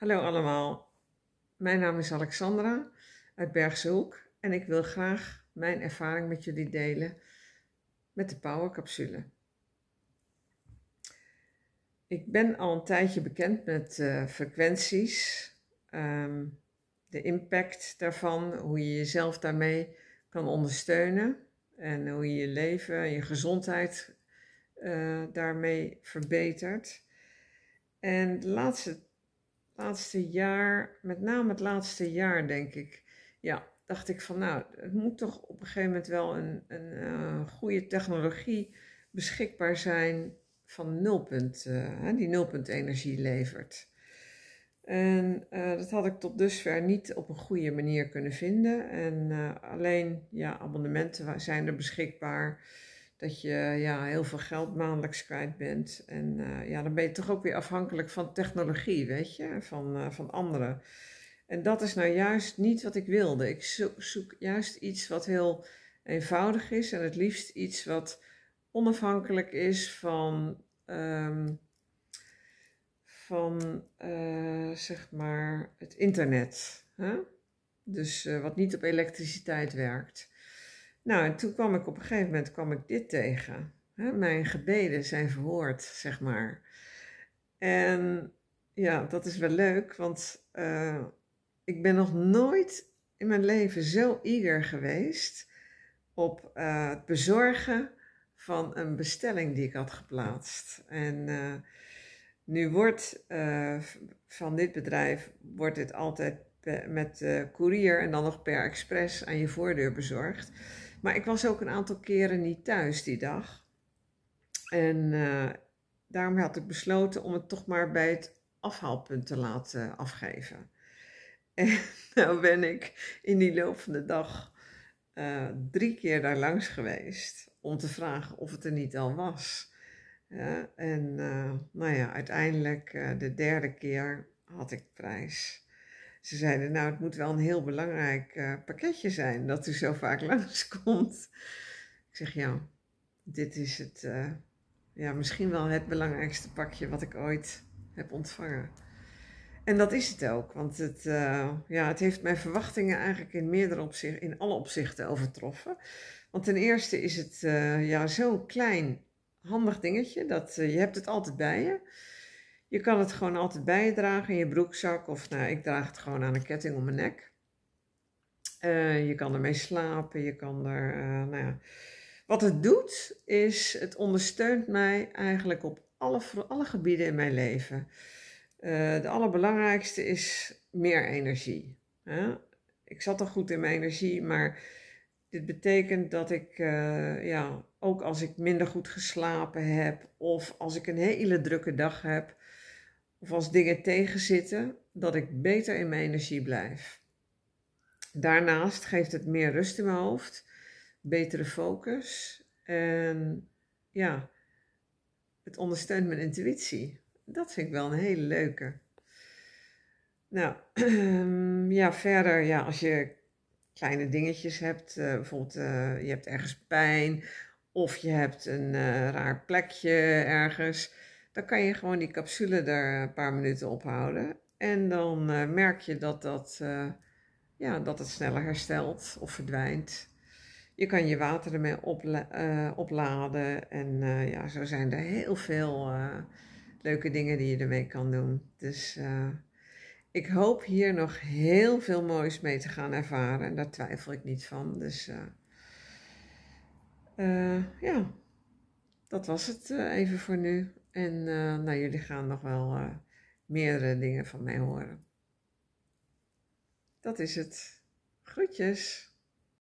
Hallo allemaal, mijn naam is Alexandra uit Hoek. en ik wil graag mijn ervaring met jullie delen met de capsule. Ik ben al een tijdje bekend met eh, frequenties, ehm, de impact daarvan, hoe je jezelf daarmee kan ondersteunen en hoe je je leven en je gezondheid eh, daarmee verbetert. En de laatste laatste jaar, met name het laatste jaar denk ik, ja, dacht ik van nou, het moet toch op een gegeven moment wel een, een eh, goede technologie beschikbaar zijn van nulpunt, eh, die nulpuntenergie energie levert. En eh, dat had ik tot dusver niet op een goede manier kunnen vinden. En alleen ja, abonnementen zijn er beschikbaar dat je ja, heel veel geld maandelijks kwijt bent. En eh, ja, dan ben je toch ook weer afhankelijk van technologie, weet je, van, eh, van anderen. En dat is nou juist niet wat ik wilde. Ik zoek, juist iets wat heel eenvoudig is en het liefst iets wat onafhankelijk is van, ehm, van eh, zeg maar, het internet. Hè? Dus wat niet op elektriciteit werkt. Nou, en toen kwam ik op een gegeven moment kwam ik dit tegen. Hè? Mijn gebeden zijn verhoord, zeg maar. En ja, dat is wel leuk, want eh, ik ben nog nooit in mijn leven zo eager geweest op eh, het bezorgen van een bestelling die ik had geplaatst. En eh, nu wordt van dit bedrijf wordt het altijd eh, met uh, courier en dan nog per express aan je voordeur bezorgd. Maar ik was ook een aantal keren niet thuis die dag. En eh, daarom had ik besloten om het toch maar bij het afhaalpunt te laten afgeven. En nou ben ik in die loop van de dag drie keer daar langs geweest om te vragen of het er niet al was. en nou ja, uiteindelijk de derde keer had ik prijs ze zeiden, nou, het moet wel een heel belangrijk eh, pakketje zijn dat u zo vaak langskomt. Ik zeg, ja, dit is het, eh, ja, misschien wel het belangrijkste pakje wat ik ooit heb ontvangen. En dat is het ook, want het, eh, ja, het heeft mijn verwachtingen eigenlijk in, meerdere opzichten, in alle opzichten overtroffen. Want ten eerste is het ja, zo'n klein, handig dingetje dat je hebt het altijd bij je je kan het gewoon altijd bijdragen in je broekzak. Of nou, ik draag het gewoon aan een ketting om mijn nek. Eh, je kan ermee slapen. Je kan er. Eh, nou ja. Wat het doet, is het ondersteunt mij eigenlijk op alle, alle gebieden in mijn leven. Uh, de allerbelangrijkste is meer energie. Ik zat al goed in mijn energie, maar dit betekent dat ik, ja, ook als ik minder goed geslapen heb of als ik een hele drukke dag heb, of als dingen tegenzitten, dat ik beter in mijn energie blijf. Daarnaast geeft het meer rust in mijn hoofd, betere focus en ja, het ondersteunt mijn intuïtie. Dat vind ik wel een hele leuke. Nou, ja, verder, ja, als je kleine dingetjes hebt, eh, bijvoorbeeld eh, je hebt ergens pijn of je hebt een eh, raar plekje ergens, dan kan je gewoon die capsule er een paar minuten ophouden En dan eh, merk je dat, dat, eh, ja, dat het sneller herstelt of verdwijnt. Je kan je water ermee eh, opladen. En ja, zo zijn er heel veel leuke dingen die je ermee kan doen. Dus ik hoop hier nog heel veel moois mee te gaan ervaren. En daar twijfel ik niet van. Dus ja, dat was het even voor nu. En eh, nou, jullie gaan nog wel eh, meerdere dingen van mij horen. Dat is het. Groetjes.